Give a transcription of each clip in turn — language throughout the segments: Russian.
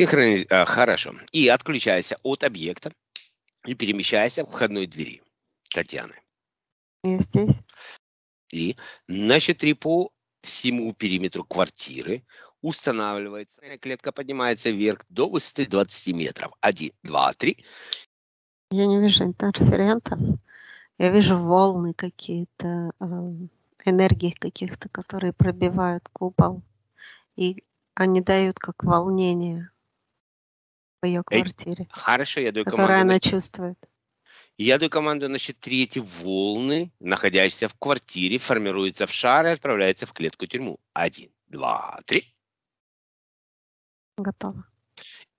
Синхрониз... А, хорошо. И отключайся от объекта и перемещайся к входной двери Татьяны. Я здесь. И на счетре по всему периметру квартиры устанавливается, клетка поднимается вверх до высоты 20 метров. Один, два, три. Я не вижу интерферентов. Я вижу волны какие-то, а, энергии каких-то, которые пробивают купол. И они дают как волнение в ее квартире. Хорошо, я даю команду. Которая она чувствует. Я даю команду значит счет волны, находящиеся в квартире, формируются в шар и отправляются в клетку-тюрьму. Один, два, три. Готово.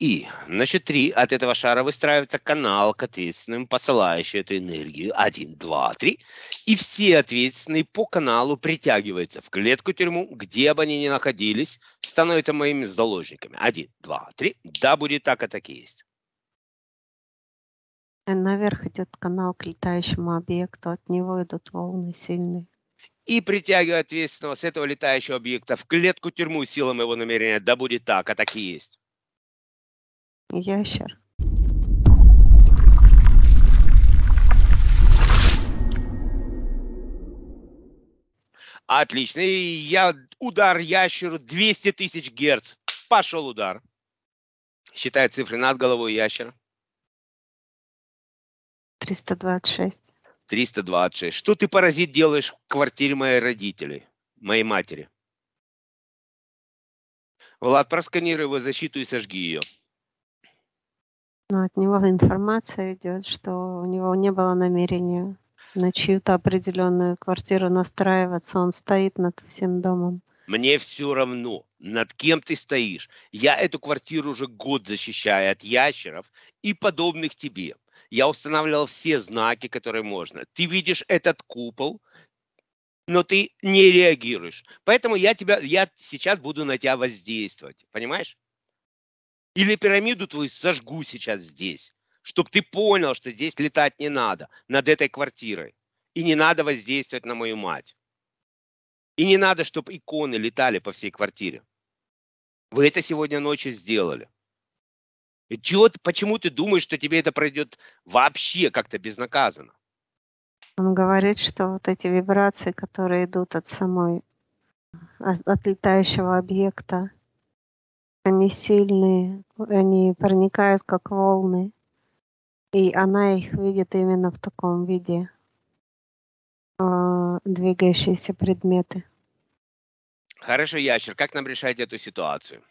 И значит, три от этого шара выстраивается канал к ответственным, посылающий эту энергию. Один, два, три. И все ответственные по каналу притягиваются в клетку-тюрьму, где бы они ни находились, становятся моими заложниками. Один, два, три. Да, будет так, а так и есть. Э, наверх идет канал к летающему объекту, от него идут волны сильные и притягивая ответственного с этого летающего объекта в клетку-тюрьму силам его намерения. Да будет так, а так и есть ящер. Отлично. И я удар ящеру 200 тысяч герц. Пошел удар. Считай цифры над головой ящера. 326. 326. Что ты, паразит, делаешь в квартире моей родителей, моей матери? Влад, просканируй его защиту и сожги ее. Но от него информация идет, что у него не было намерения на чью-то определенную квартиру настраиваться. Он стоит над всем домом. Мне все равно, над кем ты стоишь. Я эту квартиру уже год защищаю от ящеров и подобных тебе. Я устанавливал все знаки, которые можно. Ты видишь этот купол, но ты не реагируешь. Поэтому я тебя, я сейчас буду на тебя воздействовать. Понимаешь? Или пирамиду твою сожгу сейчас здесь, чтобы ты понял, что здесь летать не надо, над этой квартирой. И не надо воздействовать на мою мать. И не надо, чтобы иконы летали по всей квартире. Вы это сегодня ночью сделали. И чего, почему ты думаешь, что тебе это пройдет вообще как-то безнаказанно? Он говорит, что вот эти вибрации, которые идут от самой, от летающего объекта, они сильные, они проникают как волны. И она их видит именно в таком виде э, двигающиеся предметы. Хорошо, ящер, как нам решать эту ситуацию?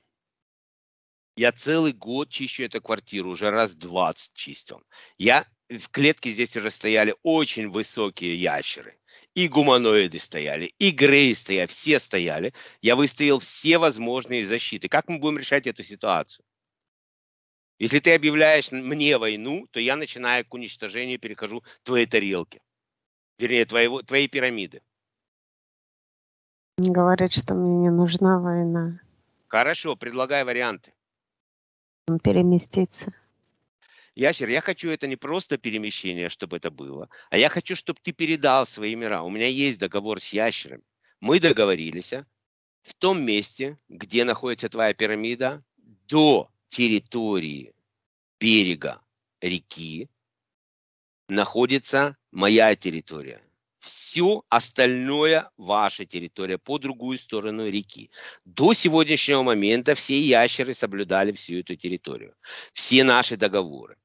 Я целый год чищу эту квартиру, уже раз 20 чистил. Я в клетке здесь уже стояли очень высокие ящеры. И гуманоиды стояли, и греи стояли, все стояли. Я выставил все возможные защиты. Как мы будем решать эту ситуацию? Если ты объявляешь мне войну, то я начинаю к уничтожению перехожу твои тарелки. Вернее, твоего, твоей пирамиды. Говорят, что мне не нужна война. Хорошо, предлагай варианты. Переместиться ящер, я хочу это не просто перемещение, чтобы это было, а я хочу, чтобы ты передал свои мира. У меня есть договор с ящерами. Мы договорились в том месте, где находится твоя пирамида, до территории берега реки находится моя территория. Все остальное ваша территория по другую сторону реки. До сегодняшнего момента все ящеры соблюдали всю эту территорию. Все наши договоры.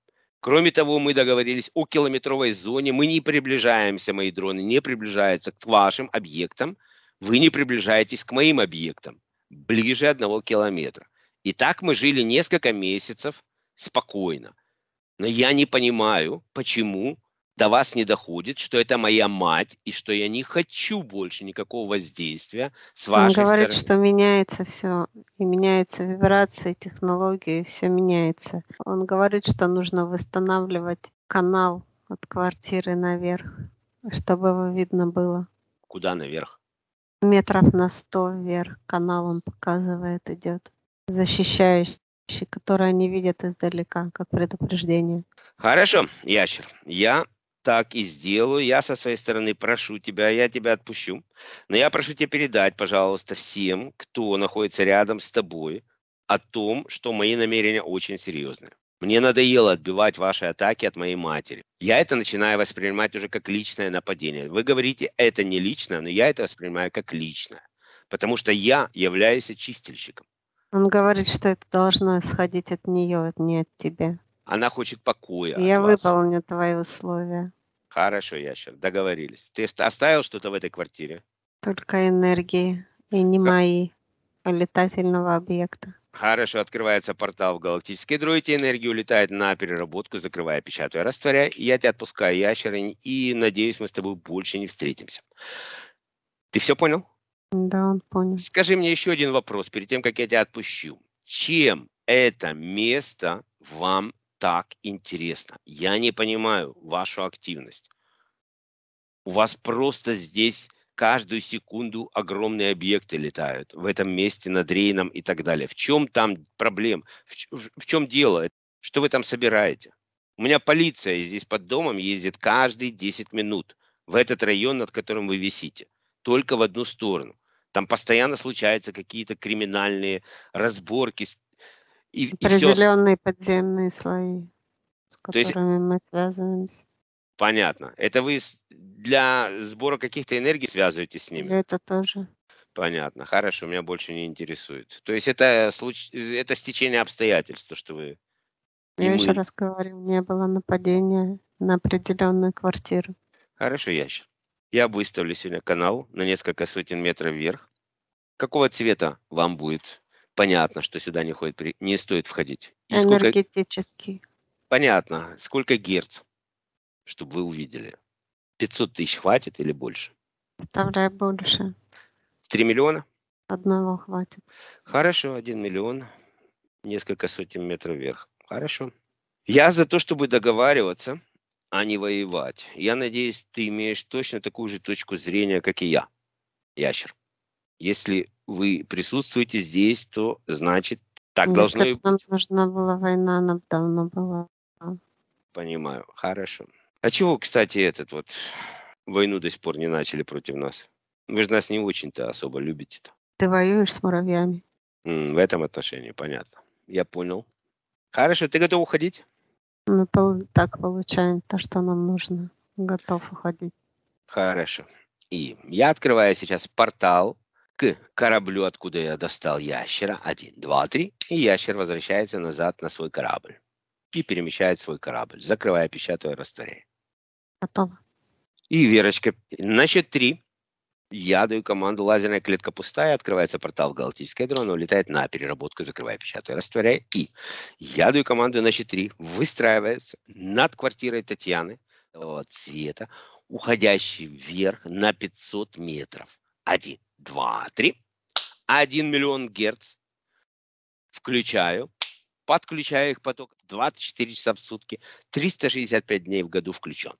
Кроме того, мы договорились о километровой зоне. Мы не приближаемся, мои дроны не приближаются к вашим объектам. Вы не приближаетесь к моим объектам. Ближе одного километра. И так мы жили несколько месяцев спокойно. Но я не понимаю, почему до вас не доходит, что это моя мать, и что я не хочу больше никакого воздействия с вашей Он говорит, стороны. что меняется все, и меняются вибрации, технологии, и все меняется. Он говорит, что нужно восстанавливать канал от квартиры наверх, чтобы его видно было. Куда наверх? Метров на сто вверх канал он показывает, идет, защищающий которые они видят издалека, как предупреждение. Хорошо, ящер. Я так и сделаю. Я со своей стороны прошу тебя, я тебя отпущу. Но я прошу тебя передать, пожалуйста, всем, кто находится рядом с тобой, о том, что мои намерения очень серьезные. Мне надоело отбивать ваши атаки от моей матери. Я это начинаю воспринимать уже как личное нападение. Вы говорите, это не личное, но я это воспринимаю как личное. Потому что я являюсь чистильщиком. Он говорит, что это должно исходить от нее, а не от тебя. Она хочет покоя. Я выполню твои условия. Хорошо, Ящер, договорились. Ты оставил что-то в этой квартире? Только энергии и не как? мои, а летательного объекта. Хорошо, открывается портал в галактической дроиде, энергия улетает на переработку, закрывая, печатая, растворяя. Я тебя отпускаю, ящер, и надеюсь, мы с тобой больше не встретимся. Ты все понял? Да, он понял. Скажи мне еще один вопрос перед тем, как я тебя отпущу. Чем это место вам так интересно. Я не понимаю вашу активность. У вас просто здесь каждую секунду огромные объекты летают в этом месте над Рейном и так далее. В чем там проблема? В, в, в чем дело? Что вы там собираете? У меня полиция здесь под домом ездит каждые 10 минут в этот район, над которым вы висите. Только в одну сторону. Там постоянно случаются какие-то криминальные разборки, и, Определенные и все... подземные слои, с которыми есть... мы связываемся. Понятно. Это вы для сбора каких-то энергий связываете с ними? Это тоже. Понятно. Хорошо, меня больше не интересует. То есть это, э, случ... Э, это стечение обстоятельств, то, что вы... Я мы... еще раз говорю, не было нападения на определенную квартиру. Хорошо, Ящер. Я выставлю сегодня канал на несколько сотен метров вверх. Какого цвета вам будет понятно, что сюда не, ходит, не стоит входить. И Энергетический. Сколько, понятно, сколько герц, чтобы вы увидели. 500 тысяч хватит или больше? Вторая больше. 3 миллиона? Одного хватит. Хорошо, 1 миллион, несколько сотен метров вверх. Хорошо. Я за то, чтобы договариваться, а не воевать. Я надеюсь, ты имеешь точно такую же точку зрения, как и я, ящер. Если вы присутствуете здесь, то значит так Нет, должно быть. Нам нужна была война, она давно была. Понимаю, хорошо. А чего, кстати, этот вот войну до сих пор не начали против нас? Вы же нас не очень-то особо любите-то. Ты воюешь с муравьями. М, в этом отношении, понятно. Я понял. Хорошо, ты готов уходить? Мы так получаем то, что нам нужно. Готов уходить. Хорошо. И я открываю сейчас портал к кораблю, откуда я достал ящера. Один, два, три. И ящер возвращается назад на свой корабль. И перемещает свой корабль, закрывая, печатая, растворяя. Готово. И Верочка, значит, три. Я даю команду, лазерная клетка пустая, открывается портал в галактическое ядро, улетает на переработку, закрывая, печатая, растворяя. И я даю команду, значит, три, выстраивается над квартирой Татьяны цвета, уходящий вверх на 500 метров. Один два, три. Один миллион герц. Включаю. Подключаю их поток 24 часа в сутки. 365 дней в году включен.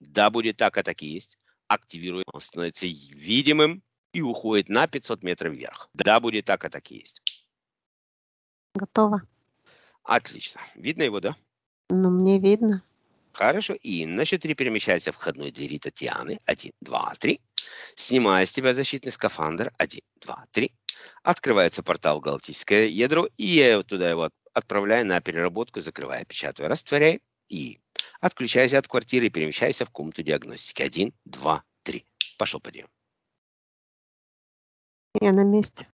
Да, будет так, а так и есть. Активирую. Он становится видимым и уходит на 500 метров вверх. Да, будет так, а так и есть. Готово. Отлично. Видно его, да? Ну, мне видно. Хорошо. И на счет три перемещается входной двери Татьяны. Один, два, три. Снимая с тебя защитный скафандр, 1, 2, 3, открывается портал галактическое ядро, и я туда его отправляю на переработку, закрывая, печатаю, растворяю и отключаюсь от квартиры и перемещайся в комнату диагностики. 1, 2, 3. Пошел подъем. Я на месте.